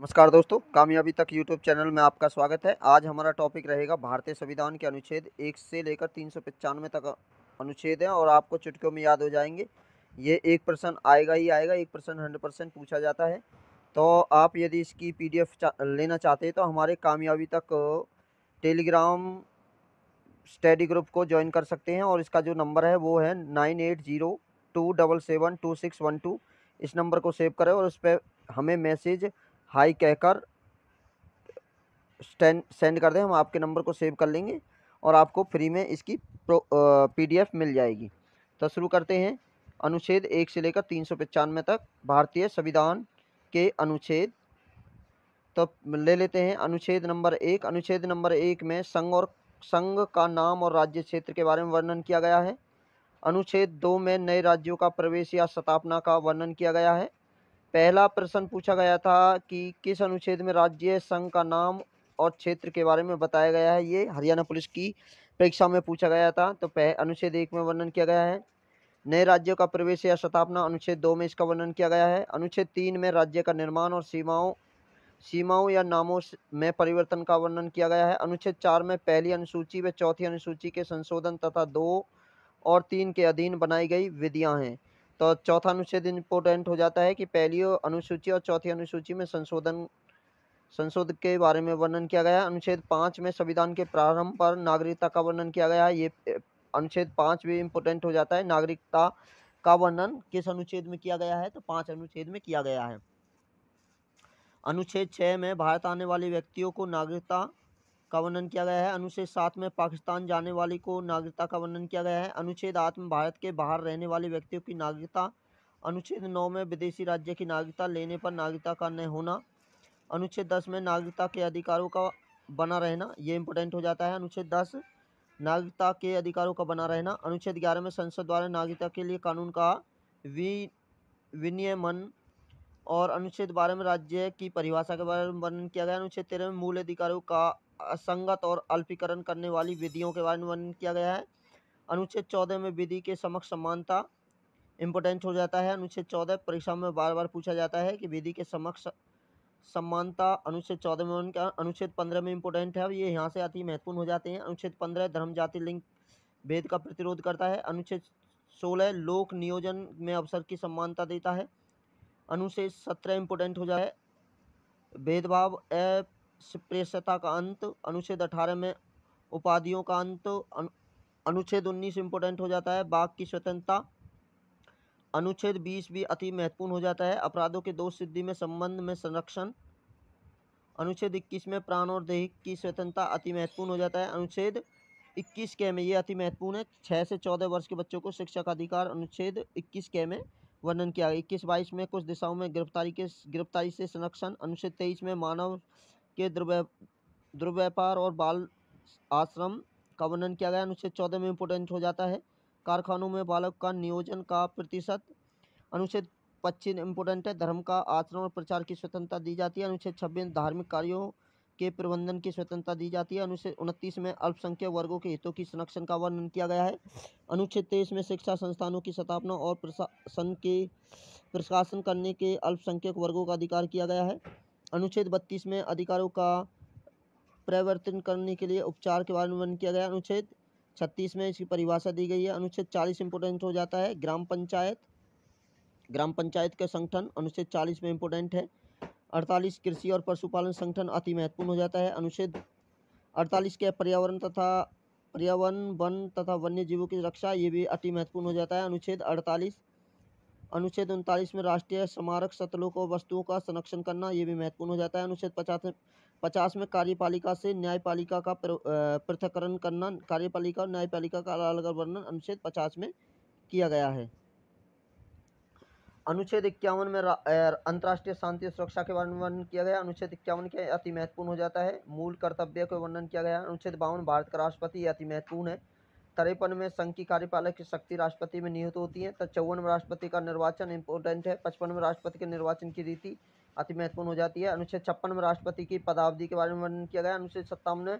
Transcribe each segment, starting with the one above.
नमस्कार दोस्तों कामयाबी तक यूट्यूब चैनल में आपका स्वागत है आज हमारा टॉपिक रहेगा भारतीय संविधान के अनुच्छेद एक से लेकर तीन सौ पचानवे तक अनुच्छेद हैं और आपको चुटकियों में याद हो जाएंगे ये एक परसेंट आएगा ही आएगा एक परसेंट हंड्रेड परसेंट पूछा जाता है तो आप यदि इसकी पी डी एफ चा, लेना चाहते हैं तो हमारे कामयाबी तक टेलीग्राम स्टडी ग्रुप को ज्वाइन कर सकते हैं और इसका जो नंबर है वो है nine eight zero two double seven two six one two इस नंबर को सेव करें और उस पर हमें मैसेज हाई कहकर स्टैंड सेंड कर दें हम आपके नंबर को सेव कर लेंगे और आपको फ्री में इसकी पीडीएफ मिल जाएगी तो शुरू करते हैं अनुच्छेद एक से लेकर तीन सौ पचानवे तक भारतीय संविधान के अनुच्छेद तो ले लेते हैं अनुच्छेद नंबर एक अनुच्छेद नंबर एक में संघ और संघ का नाम और राज्य क्षेत्र के बारे में वर्णन किया गया है अनुच्छेद दो में नए राज्यों का प्रवेश या स्थापना का वर्णन किया गया है पहला प्रश्न पूछा गया था कि किस अनुच्छेद में राज्य संघ का नाम और क्षेत्र के बारे में बताया गया है ये हरियाणा पुलिस की परीक्षा में पूछा गया था तो पह अनुच्छेद एक में वर्णन किया गया है नए राज्यों का प्रवेश या स्थापना अनुच्छेद दो में इसका वर्णन किया गया है अनुच्छेद तीन में राज्य का निर्माण और सीमाओं सीमाओं या नामों में परिवर्तन का वर्णन किया गया है अनुच्छेद चार में पहली अनुसूची व चौथी अनुसूची के संशोधन तथा दो और तीन के अधीन बनाई गई विधियाँ हैं तो चौथा अनुच्छेद इम्पोर्टेंट हो जाता है कि पहली अनुसूची और चौथी अनुसूची में संशोधन संशोधन के बारे में वर्णन किया गया है अनुच्छेद पाँच में संविधान के प्रारंभ पर नागरिकता का वर्णन किया गया है ये अनुच्छेद पाँच भी इम्पोर्टेंट हो जाता है नागरिकता का वर्णन किस अनुच्छेद में किया गया है तो पाँच अनुच्छेद में किया गया है अनुच्छेद छः में भारत आने वाले व्यक्तियों को नागरिकता का वर्णन किया गया है अनुच्छेद सात में पाकिस्तान जाने वाले को नागरिकता का वर्णन किया गया है अनुच्छेद आठ में भारत के बाहर रहने वाले व्यक्तियों की नागरिकता अनुच्छेद नौ में विदेशी राज्य की नागरिकता लेने पर नागरिकता का न होना अनुच्छेद दस में नागरिकता के अधिकारों का बना रहना ये इंपॉर्टेंट हो जाता है अनुच्छेद दस नागरिकता के अधिकारों का बना रहना अनुच्छेद ग्यारह में संसद द्वारा नागरिकता के लिए कानून का वि विनियमन और अनुच्छेद बारह में राज्य की परिभाषा के बारे में वर्णन किया गया अनुच्छेद तेरह में मूल अधिकारों का असंगत और अल्पीकरण करने वाली विधियों के बारे में वर्णन किया गया है अनुच्छेद चौदह में विधि के समक्ष समानता इम्पोर्टेंट हो जाता है अनुच्छेद चौदह परीक्षा में बार बार पूछा जाता है कि विधि के समक्ष समानता अनुच्छेद चौदह में उनका अनुच्छेद पंद्रह में इम्पोर्टेंट है अब ये यहाँ से अति महत्वपूर्ण हो जाते हैं अनुच्छेद पंद्रह धर्म जाति लिंग भेद का प्रतिरोध करता है अनुच्छेद सोलह लोक नियोजन में अवसर की समानता देता है अनुच्छेद सत्रह इम्पोर्टेंट हो जाए भेदभाव स्प्रेसता का अंत अनुच्छेद अठारह में उपाधियों का अंत अनुच्छेद उन्नीस इंपोर्टेंट हो जाता है बाघ की स्वतंत्रता अनुच्छेद बीस भी अति महत्वपूर्ण हो जाता है अपराधों के दोष सिद्धि में संबंध में संरक्षण अनुच्छेद इक्कीस में प्राण और देह की स्वतंत्रता अति महत्वपूर्ण हो जाता है अनुच्छेद इक्कीस के में ये अति महत्वपूर्ण है छः से चौदह वर्ष के बच्चों को शिक्षा का अधिकार अनुच्छेद इक्कीस के में वर्णन किया गया इक्कीस बाईस में कुछ दिशाओं में गिरफ्तारी के गिरफ्तारी से संरक्षण अनुच्छेद तेईस में मानव के दुर्व्य दुर्व्यापार और बाल आश्रम का वर्णन किया गया अनुच्छेद चौदह में इंपोर्टेंट हो जाता है कारखानों में बालक का नियोजन का प्रतिशत अनुच्छेद पच्चीस इम्पोर्टेंट है धर्म का आचरण और प्रचार की स्वतंत्रता दी जाती है अनुच्छेद छब्बीस धार्मिक कार्यों के प्रबंधन की स्वतंत्रता दी जाती है अनुच्छेद उनतीस में अल्पसंख्यक वर्गों के हितों की संरक्षण का वर्णन किया गया है अनुच्छेद तेईस में शिक्षा संस्थानों की स्थापना और प्रशासन के प्रशासन करने के अल्पसंख्यक वर्गों का अधिकार किया गया है अनुच्छेद बत्तीस में अधिकारों का परिवर्तन करने के लिए उपचार के बारे में वर्णन किया गया अनुच्छेद छत्तीस में इसकी परिभाषा दी गई है अनुच्छेद चालीस इंपोर्टेंट हो जाता है ग्राम पंचायत ग्राम पंचायत का संगठन अनुच्छेद चालीस में इंपोर्टेंट है अड़तालीस कृषि और पशुपालन संगठन अति महत्वपूर्ण हो जाता है अनुच्छेद अड़तालीस के पर्यावरण तथा पर्यावरण वन तथा वन्य जीवों की रक्षा ये भी अति महत्वपूर्ण हो जाता है अनुच्छेद अड़तालीस अनुच्छेद उनतालीस में राष्ट्रीय स्मारक सतलों को वस्तुओं का संरक्षण करना ये भी महत्वपूर्ण हो जाता है अनुच्छेद पचास में पचास में कार्यपालिका से न्यायपालिका का पृथककरण करना कार्यपालिका और न्यायपालिका का अलग अलग वर्णन अनुच्छेद पचास में किया गया है अनुच्छेद इक्यावन में अंतर्राष्ट्रीय शांति और सुरक्षा के बारे में वर्णन किया गया अनुच्छेद इक्यावन के अति महत्वपूर्ण हो जाता है मूल कर्तव्य का वर्णन किया गया अनुच्छेद बावन भारत का राष्ट्रपति अति महत्वपूर्ण है तिरपन में संघ की कार्यपालक की शक्ति राष्ट्रपति में नियुक्त होती है तो चौवन में राष्ट्रपति का निर्वाचन इंपोर्टेंट है पचपन में राष्ट्रपति के निर्वाचन की रीति अति महत्वपूर्ण हो जाती है अनुच्छेद छप्पन में राष्ट्रपति की पदावधि के बारे में वर्णन किया गया अनुच्छेद सत्तावन में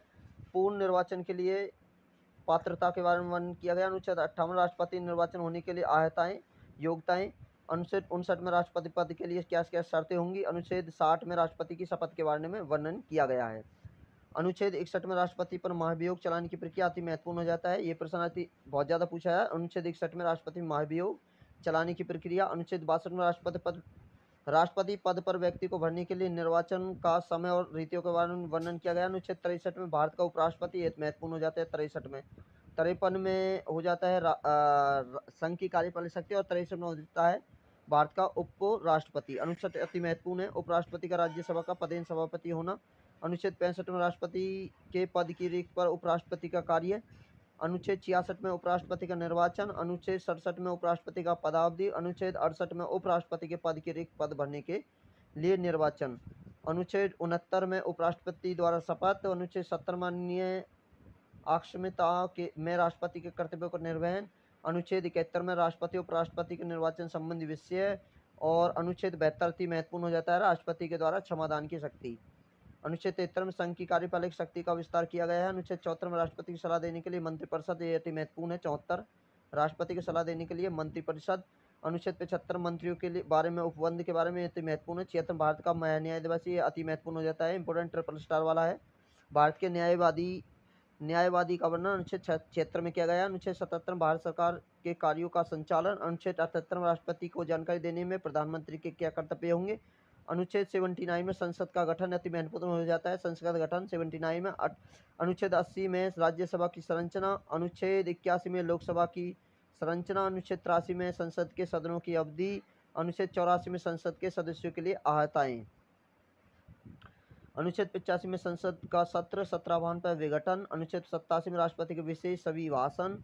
पूर्ण निर्वाचन के लिए पात्रता के बारे में वर्णन किया गया अनुच्छेद अट्ठावन राष्ट्रपति निर्वाचन होने के लिए आहताएँ योग्यताएँ अनुच्छेद उनसठ में राष्ट्रपति पद के लिए क्या क्या शर्तें होंगी अनुच्छेद साठ में राष्ट्रपति की शपथ के बारे में वर्णन किया गया है अनुच्छेद इकसठ में राष्ट्रपति पर महाभियोग चलाने की प्रक्रिया अति महत्वपूर्ण हो जाता है ये प्रश्न अति बहुत ज़्यादा पूछा है अनुच्छेद इकसठ में राष्ट्रपति महाभियोग चलाने की प्रक्रिया अनुच्छेद बासठ में राष्ट्रपति पद राष्ट्रपति पद पर व्यक्ति को भरने के लिए निर्वाचन का समय और रीतियों के बारे में वर्णन किया गया अनुच्छेद तिरसठ में भारत का उपराष्ट्रपति महत्वपूर्ण हो जाता है तिरसठ में तिरपन में हो जाता है संघ की कार्यपालिक शक्ति और तिरसठ में हो जाता है भारत का उपराष्ट्रपति अनुच्छेद अति महत्वपूर्ण है उपराष्ट्रपति का राज्यसभा का पदेन सभापति होना अनुच्छेद पैंसठ में राष्ट्रपति के पद की रिक्त पर उपराष्ट्रपति का कार्य अनुच्छेद छियासठ में उपराष्ट्रपति का निर्वाचन अनुच्छेद सड़सठ में उपराष्ट्रपति का पदावधि अनुच्छेद अड़सठ में उपराष्ट्रपति के पद की रिक्त पद भरने के लिए निर्वाचन अनुच्छेद उनहत्तर में उपराष्ट्रपति द्वारा शपथ अनुच्छेद सत्तर माननीय आक्षमिता के में राष्ट्रपति के कर्तव्यों को निर्वहन अनुच्छेद इकहत्तर में राष्ट्रपति उपराष्ट्रपति के निर्वाचन संबंधी विषय और अनुच्छेद बहत्तर ती महत्वपूर्ण हो जाता है राष्ट्रपति के द्वारा क्षमादान की शक्ति अनुच्छेद तिहत्तर में संघ की कार्यपालिक शक्ति का विस्तार किया गया है अनुच्छेद चौहत्तर में राष्ट्रपति की सलाह देने के लिए मंत्रिपरिषद ये अति महत्वपूर्ण है चौहत्तर राष्ट्रपति की सलाह देने के लिए मंत्रिपरिषद अनुच्छेद पचहत्तर मंत्रियों के लिए बारे में उपबंध के बारे में अति महत्वपूर्ण है छिहत्तर भारत का न्याय दिवस ये अति महत्वपूर्ण हो जाता है इंपोर्टेंट ट्रिपल स्टार वाला है भारत के न्यायवादी न्यायवादी का वर्णन अनुच्छेद छिहत्तर में किया गया अनुच्छेद सतहत्तर भारत सरकार के कार्यों का संचालन अनुच्छेद अठहत्तर राष्ट्रपति को जानकारी देने में प्रधानमंत्री के क्या कर्तव्य होंगे अनुच्छेद 79 में संसद का गठन अति महत्वपूर्ण हो जाता है संसद का गठन 79 में अनुच्छेद 80 में राज्यसभा की संरचना अनुच्छेद इक्यासी में लोकसभा की संरचना अनुच्छेद तिरासी में संसद के सदनों की अवधि अनुच्छेद चौरासी में संसद के सदस्यों के लिए आहताएँ अनुच्छेद पचासी में संसद का सत्र सत्रावान पर विघटन अनुच्छेद सत्तासी में राष्ट्रपति के विशेष सभी भाषण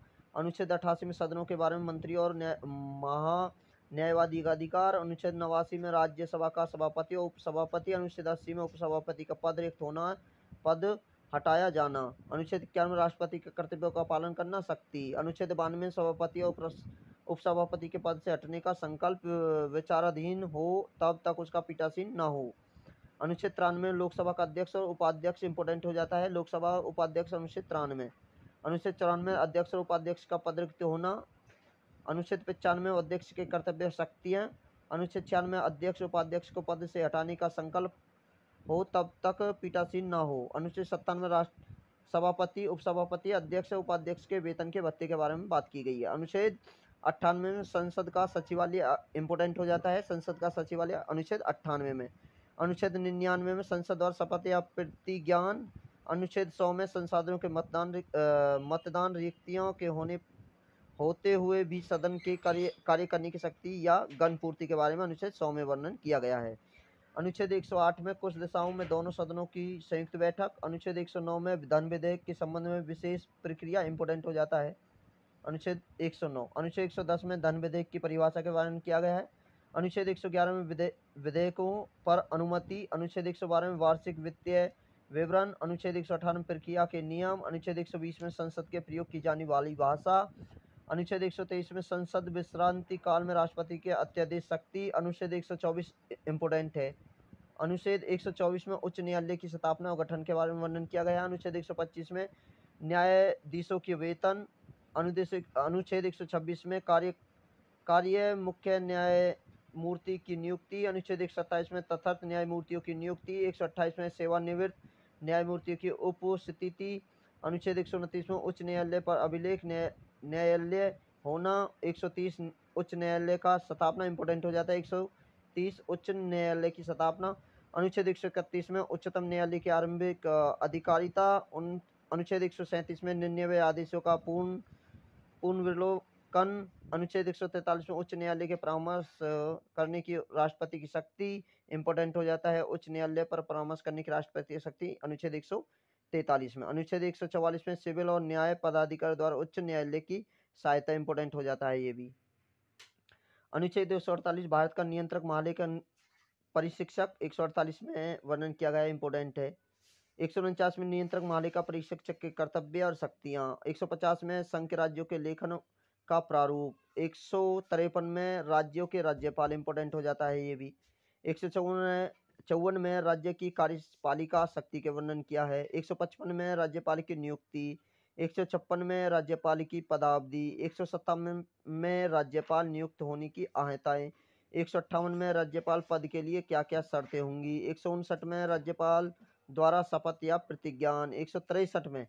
अनुच्छेद अठासी में सदनों के बारे में मंत्री और महा न्यायवादी का अधिकार अनुच्छेद नवासी में राज्यसभा का सभापति और उपसभापति अनुच्छेद अस्सी में उपसभापति का पद रिक्त होना पद हटाया जाना अनुच्छेद इक्यानवे राष्ट्रपति के कर्तव्यों का पालन करना शक्ति अनुच्छेद बानवे सभापति और उपसभापति के पद से हटने का संकल्प विचाराधीन हो तब तक उसका पीटासीन न हो अनुच्छेद तिरानवे लोकसभा का अध्यक्ष और उपाध्यक्ष इंपोर्टेंट हो जाता है लोकसभा उपाध्यक्ष अनुच्छेद तिरानवे अनुच्छेद चौरानवे अध्यक्ष और उपाध्यक्ष का पद रिक्त होना अनुच्छेद पचानवे अध्यक्ष के कर्तव्य शक्तियाँ अनुच्छेद छियानवे अध्यक्ष उपाध्यक्ष को पद से हटाने का संकल्प हो तब तक पीटासीन न हो अनुच्छेद सत्तानवे राष्ट्र सभापति उपसभापति अध्यक्ष उपाध्यक्ष के वेतन के भत्ते के बारे में बात की गई है अनुच्छेद अट्ठानवे में संसद का सचिवालय इम्पोर्टेंट हो जाता है संसद का सचिवालय अनुच्छेद अट्ठानवे में अनुच्छेद निन्यानवे में संसद और शपथ या प्रतिज्ञान अनुच्छेद सौ में संसाधनों के मतदान मतदान रिक्तियों के होने होते हुए भी सदन के कार्य कार्य करने की शक्ति या गण पूर्ति के बारे में अनुच्छेद सौ में वर्णन किया गया है अनुच्छेद 108 में कुछ दिशाओं में दोनों सदनों की संयुक्त बैठक अनुच्छेद 109 में धन विधेयक के संबंध में विशेष प्रक्रिया इंपोर्टेंट हो जाता है अनुच्छेद 109 अनुच्छेद 110 में धन विधेयक की परिभाषा के वर्णन किया गया है अनुच्छेद 111 में विधेयकों पर अनुमति अनुच्छेद 112 में वार्षिक वित्तीय विवरण अनुच्छेद अठारह में प्रक्रिया के नियम अनुच्छेद बीस में संसद के प्रयोग की जाने वाली भाषा अनुच्छेद एक में संसद विश्रांति काल में राष्ट्रपति के अत्यधिक शक्ति अनुच्छेद एक इम्पोर्टेंट है अनुच्छेद 124 में उच्च न्यायालय की स्थापना और गठन के बारे में वर्णन किया गया अनुच्छेद 125 में न्यायाधीशों के वेतन अनुच्छेद 126 में कार्य कार्य मुख्य न्याय मूर्ति की नियुक्ति अनुच्छेद एक में तथर्थ न्यायमूर्तियों की नियुक्ति एक में सेवानिवृत्त न्यायमूर्तियों की उपस्थिति अनुच्छेद एक में उच्च न्यायालय पर अभिलेख न्याय न्यायालय होना 130 उच्च न्यायालय का स्थापना इंपोर्टेंट हो जाता है 130 उच्च न्यायालय की स्थापना अनुच्छेद एक में उच्चतम न्यायालय की आरंभिक अधिकारिता उन अनुच्छेद एक में निन्यानवे आदेशों का पूर्ण पुनर्विलोकन अनुच्छेद एक में उच्च न्यायालय के परामर्श करने की राष्ट्रपति की शक्ति इंपोर्टेंट हो जाता है उच्च न्यायालय पर परामर्श करने की राष्ट्रपति की शक्ति अनुच्छेद एक तैतालीस में अनुच्छेद एक सौ चौवालीस में सिविल और न्याय पदाधिकार द्वारा उच्च न्यायालय की सहायता इंपोर्टेंट हो जाता है ये भी अनुच्छेद दो सौ अड़तालीस भारत का नियंत्रक महालय परिशिक्षक एक सौ अड़तालीस में वर्णन किया गया इंपोर्टेंट है एक सौ उनचास में नियंत्रक महालेखा का परिशिक्षक के कर्तव्य और शक्तियाँ एक सौ पचास में संघ के राज्यों के लेखन का प्रारूप एक सौ तिरपन में राज्यों के राज्यपाल इंपोर्टेंट हो जाता है ये भी एक सौ चौवन चौवन में राज्य की कार्यपालिका शक्ति के वर्णन किया है एक सौ पचपन में राज्यपाल की नियुक्ति एक सौ छप्पन में राज्यपाल की पदावधि एक सौ सत्तावन में राज्यपाल नियुक्त होने की अहताएँ एक सौ अट्ठावन में राज्यपाल पद के लिए क्या क्या शर्तें होंगी एक सौ उनसठ में राज्यपाल द्वारा शपथ या प्रतिज्ञान एक सौ तिरसठ में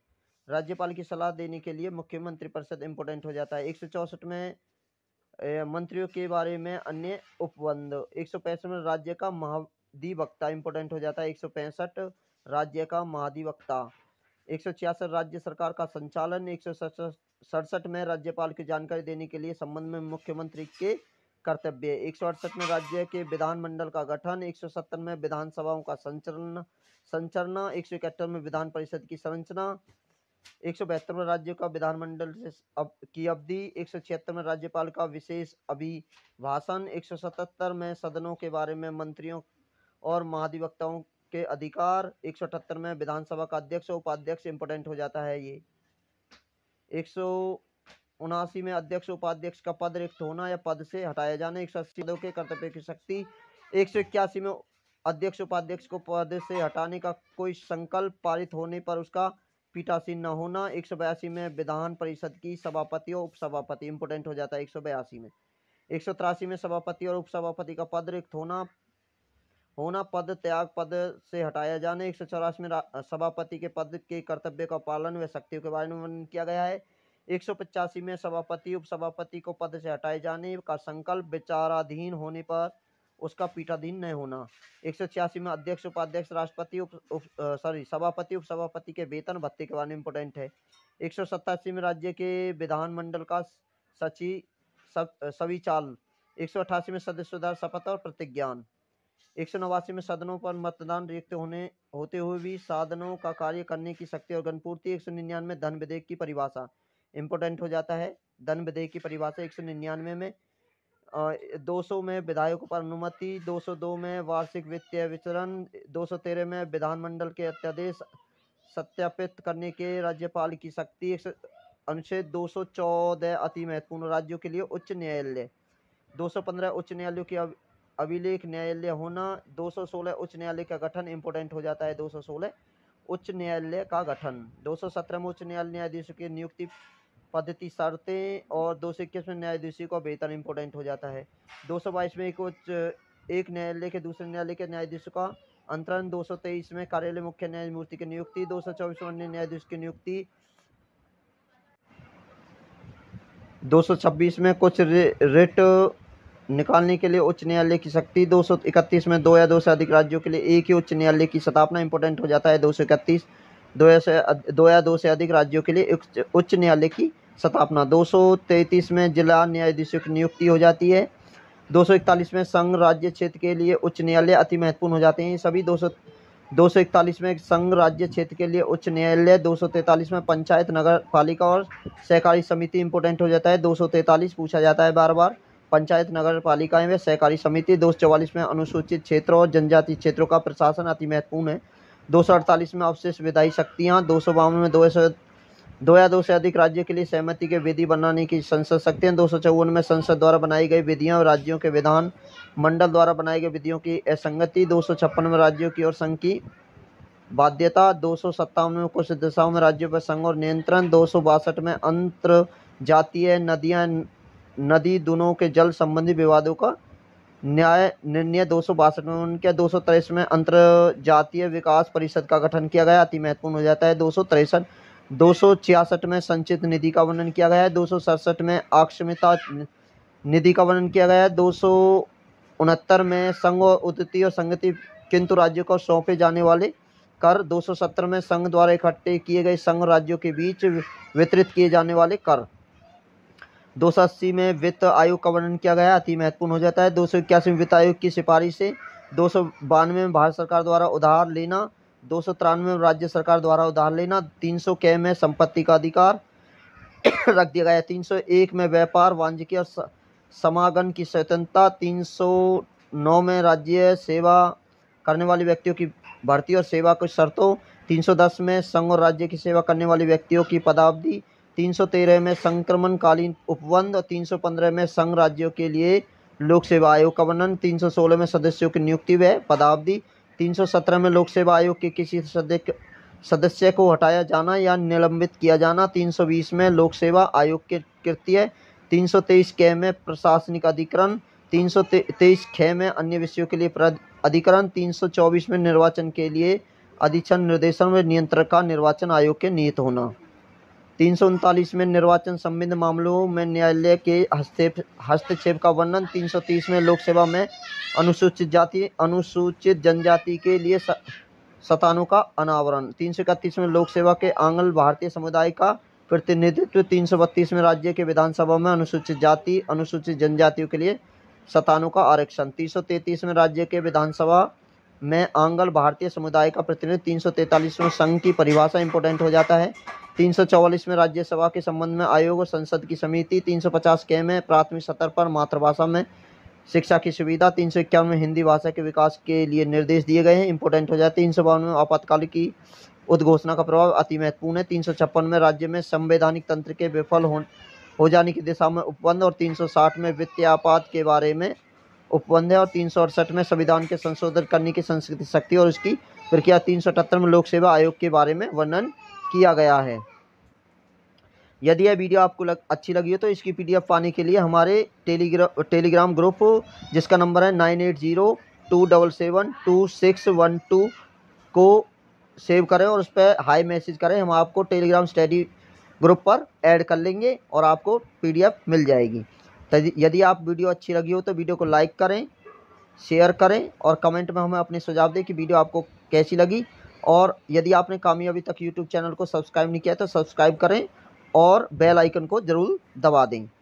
राज्यपाल की सलाह देने के लिए मुख्यमंत्री परिषद इम्पोर्टेंट हो जाता है एक सौ चौसठ में मंत्रियों के बारे में अन्य उपबंध एक सौ पैंसठ में राज्य का महा महाधिवक्ता इंपोर्टेंट हो जाता है एक राज्य का महाधिवक्ता एक राज्य सरकार का संचालन एक सड़सठ में राज्यपाल की जानकारी देने के लिए संबंध में मुख्यमंत्री के कर्तव्य एक में राज्य के विधानमंडल का गठन सत्तर में विधानसभाओं का संचरण संचरना एक में विधान परिषद की संरचना एक में राज्य का विधानमंडल से अब की अवधि एक में राज्यपाल का विशेष अभिभाषण एक में सदनों के बारे में मंत्रियों और महाधिवक्ताओं के अधिकार एक सौ अठहत्तर में विधानसभा का अध्यक्ष और उपाध्यक्ष इम्पोर्टेंट हो जाता है ये एक सौ उनासी में अध्यक्ष उपाध्यक्ष का पद रिक्त होना या पद से हटाया जाना एक सौ पदों के कर्तव्य की शक्ति एक सौ इक्यासी में अध्यक्ष उपाध्यक्ष को पद से हटाने का कोई संकल्प पारित होने पर उसका पीठासीन न होना एक सौ बयासी में विधान परिषद की सभापति और उपसभापति इंपोर्टेंट हो जाता है एक सौ बयासी में एक सौ तिरासी में सभापति और उपसभापति का पद रिक्त होना होना पद त्याग पद से हटाया जाने एक सौ चौरासी में सभापति के पद के कर्तव्य का पालन व शक्तियों के बारे में वर्णन किया गया है एक सौ पचासी में सभापति उपसभापति को पद से हटाए जाने का संकल्प विचाराधीन होने पर उसका पीठाधीन नहीं होना एक सौ छियासी में अध्यक्ष उपाध्यक्ष राष्ट्रपति उप, उप सॉरी सभापति उपसभापति के वेतन भत्ते के बारे में इम्पोर्टेंट है एक सौ सत्तासी में राज्य के विधानमंडल का सचिव सविचाल एक सौ अठासी में सदस्य सुधार शपथ और प्रतिज्ञान एक सौ नवासी में साधनों पर मतदान रिक्त होने होते हुए भी साधनों का कार्य करने की शक्ति और गणपूर्ति एक सौ निन्यानवे धन विधेयक की परिभाषा इम्पोर्टेंट हो जाता है धन विधेयक की परिभाषा एक सौ निन्यानवे में दो सौ में विधायकों पर अनुमति दो सौ दो में वार्षिक वित्तीय विचरण दो सौ तेरह में विधानमंडल के अध्यादेश सत्यापित करने के राज्यपाल की शक्ति एक अनुच्छेद दो सौ चौदह अति महत्वपूर्ण राज्यों के लिए उच्च न्यायालय दो सौ पंद्रह उच्च न्यायालयों की अभिलेख न्यायालय होना 216 उच्च न्यायालय का गठन इम्पोर्टेंट हो जाता है 216 उच्च न्यायालय का गठन 217 में उच्च न्यायालय न्यायाधीशों की नियुक्ति पद्धति शर्तें और दो सौ इक्कीस में न्यायाधीशों का वेतन इम्पोर्टेंट हो जाता है दो में एक उच्च एक न्यायालय के दूसरे न्यायालय के न्यायाधीश का अंतरण दो में कार्यालय मुख्य न्यायमूर्ति की नियुक्ति दो में अन्य न्यायाधीश की नियुक्ति 226 में कुछ रिट निकालने के लिए उच्च न्यायालय की शक्ति दो सौ इकतीस में दो या दो से अधिक राज्यों के लिए एक ही उच्च न्यायालय की स्थापना इंपोर्टेंट हो जाता है दो सौ इकतीस दो या से दो या दो से अधिक राज्यों के लिए उच्च न्यायालय की स्थापना दो सौ में जिला न्यायाधीशों की नियुक्ति हो जाती है दो सौ इकतालीस में संघ राज्य क्षेत्र के लिए उच्च न्यायालय अति महत्वपूर्ण हो जाते हैं सभी दो सौ दो सौ इकतालीस में संघ राज्य क्षेत्र के लिए उच्च न्यायालय दो सौ में पंचायत नगर पालिका और सहकारी समिति इंपोर्टेंट हो जाता है दो सौ तैंतालीस पूछा जाता है बार बार पंचायत नगर पालिकाएँ व सहकारी समिति दो में अनुसूचित क्षेत्रों और जनजातीय क्षेत्रों का प्रशासन अति महत्वपूर्ण है दो में अवशेष विधायी शक्तियाँ दो में दो दो या दो से अधिक राज्यों के लिए सहमति के विधि बनाने की संसद शक्तियाँ दो सौ चौवन में संसद द्वारा बनाई गई विधियां और राज्यों के विधान मंडल द्वारा बनाई गई विधियों की असंगति दो सौ छप्पन में राज्यों की और संघ की बाध्यता दो सौ सत्तावन में कुछ दिशाओं में राज्यों पर संघ और नियंत्रण दो सौ बासठ में अंतर जातीय नदियाँ नदी दोनों के जल संबंधी विवादों का न्याय निर्णय दो सौ बासठ में उनके दो सौ तेईस में अंतर जातीय विकास परिषद का गठन किया गया अति महत्वपूर्ण हो जाता है दो सौ तिरसठ दो सौ छियासठ में संचित निधि का वर्णन किया गया है दो सौ सड़सठ में आक्षमिता निधि का वर्णन किया गया है दो सौ उनहत्तर में संघ और और संगति किंतु राज्यों को सौंपे जाने वाले कर 270 में संघ द्वारा इकट्ठे किए गए संघ राज्यों के बीच वितरित किए जाने वाले कर दो सौ अस्सी में वित्त आयोग का वर्णन किया गया अति महत्वपूर्ण हो जाता है दो सौ इक्यासी में वित्त आयोग की सिफारिश से दो सौ बानवे में भारत सरकार द्वारा उधार लेना दो सौ तिरानवे में राज्य सरकार द्वारा उधार लेना तीन सौ के में संपत्ति का अधिकार रख दिया गया तीन सौ एक में व्यापार वाणिज्य और समागम की स्वतंत्रता तीन सौ नौ में राज्य सेवा करने वाले व्यक्तियों की भर्ती और सेवा की शर्तों तीन सौ दस में संघ और राज्य की सेवा करने वाले व्यक्तियों की पदावधि 313 में संक्रमणकालीन उपबंध और 315 में संघ राज्यों के लिए लोक सेवा आयोग का वर्णन 316 में सदस्यों की नियुक्ति व पदावधि 317 में लोक सेवा आयोग के किसी सदस्य सदस्य को हटाया जाना या निलंबित किया जाना 320 में लोक सेवा आयोग के कृत्य 323 के में प्रशासनिक अधिकरण 323 खे में अन्य विषयों के लिए अधिकरण 324 में निर्वाचन के लिए अधीक्षण निर्देशन व नियंत्रण का निर्वाचन आयोग के नियत होना तीन सौ उनतालीस में निर्वाचन संबंध मामलों में न्यायालय के हस्तक्षेप हस्तक्षेप का वर्णन तीन सौ तीस में लोक सेवा में अनुसूचित जाति अनुसूचित जनजाति के लिए सतानों का अनावरण तीन सौ इकतीस में लोक सेवा के आंगल भारतीय समुदाय का प्रतिनिधित्व तीन सौ बत्तीस में राज्य के विधानसभा में अनुसूचित जाति अनुसूचित जनजातियों के लिए सतानों का आरक्षण तीन सौ तैंतीस में राज्य के विधानसभा में आंगल भारतीय समुदाय का प्रतिनिधित्व तीन सौ तैंतालीस में संघ की परिभाषा इंपोर्टेंट हो जाता है 344 में राज्यसभा के संबंध में आयोग और संसद की समिति 350 के में प्राथमिक स्तर पर मातृभाषा में शिक्षा की सुविधा तीन सौ में हिंदी भाषा के विकास के लिए निर्देश दिए गए हैं इंपोर्टेंट हो जाए तो तीन सौ बावन में आपातकाल की उद्घोषणा का प्रभाव अति महत्वपूर्ण है तीन सौ छप्पन में राज्य में संवैधानिक तंत्र के विफल हो हो जाने की दिशा में उपबंध और 360 में वित्तीय आपात के बारे में उपबंध है और तीन में संविधान के संशोधन करने की संस्कृति शक्ति और उसकी प्रक्रिया तीन में लोक सेवा आयोग के बारे में वर्णन किया गया है यदि यह वीडियो आपको लग, अच्छी लगी हो तो इसकी पीडीएफ पाने के लिए हमारे टेलीग्राम टेलीग्राम ग्रुप जिसका नंबर है nine eight zero two double seven two six one two को सेव करें और उस पर हाई मैसेज करें हम आपको टेलीग्राम स्टडी ग्रुप पर ऐड कर लेंगे और आपको पीडीएफ मिल जाएगी यदि आप वीडियो अच्छी लगी हो तो वीडियो को लाइक करें शेयर करें और कमेंट में हमें अपने सुझाव दें कि वीडियो आपको कैसी लगी और यदि आपने कामयाबी तक यूट्यूब चैनल को सब्सक्राइब नहीं किया तो सब्सक्राइब करें और बेल आइकन को ज़रूर दबा दें